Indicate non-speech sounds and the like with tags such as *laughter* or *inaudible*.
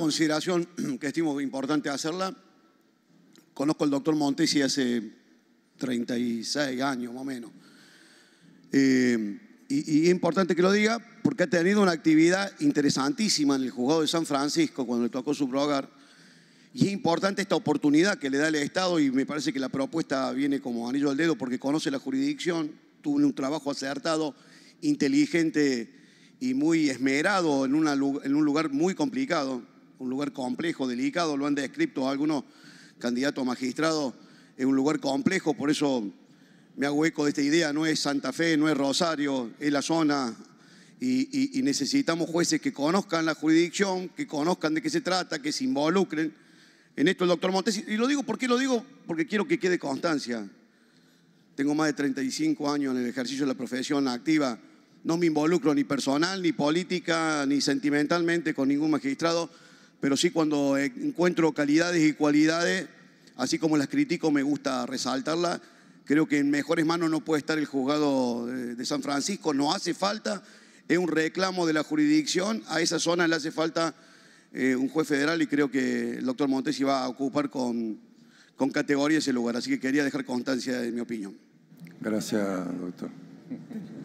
consideración *clears throat* que estimo importante hacerla, conozco al doctor Montesi hace 36 años más o menos. Eh, y, es importante que lo diga porque ha tenido una actividad interesantísima en el juzgado de San Francisco cuando le tocó su prohogar. Y es importante esta oportunidad que le da el Estado y me parece que la propuesta viene como anillo al dedo porque conoce la jurisdicción, tuvo un trabajo acertado, inteligente y muy esmerado en, en un lugar muy complicado un lugar complejo, delicado, lo han descrito algunos candidatos a magistrados, es un lugar complejo, por eso me hago eco de esta idea, no es Santa Fe, no es Rosario, es la zona y, necesitamos jueces que conozcan la jurisdicción, que conozcan de qué se trata, que se involucren. En esto el doctor Montes, y lo digo, ¿por qué lo digo? Porque quiero que quede constancia. Tengo más de 35 años en el ejercicio de la profesión activa. No me involucro ni personal, ni política, ni sentimentalmente con ningún magistrado pero sí cuando encuentro calidades y cualidades, así como las critico, me gusta resaltarlas. Creo que en mejores manos no puede estar el juzgado de San Francisco, no hace falta, es un reclamo de la jurisdicción, a esa zona le hace falta eh, un juez federal y creo que el doctor Montes va a ocupar con, con categoría ese lugar, así que quería dejar constancia de mi opinión. Gracias, doctor.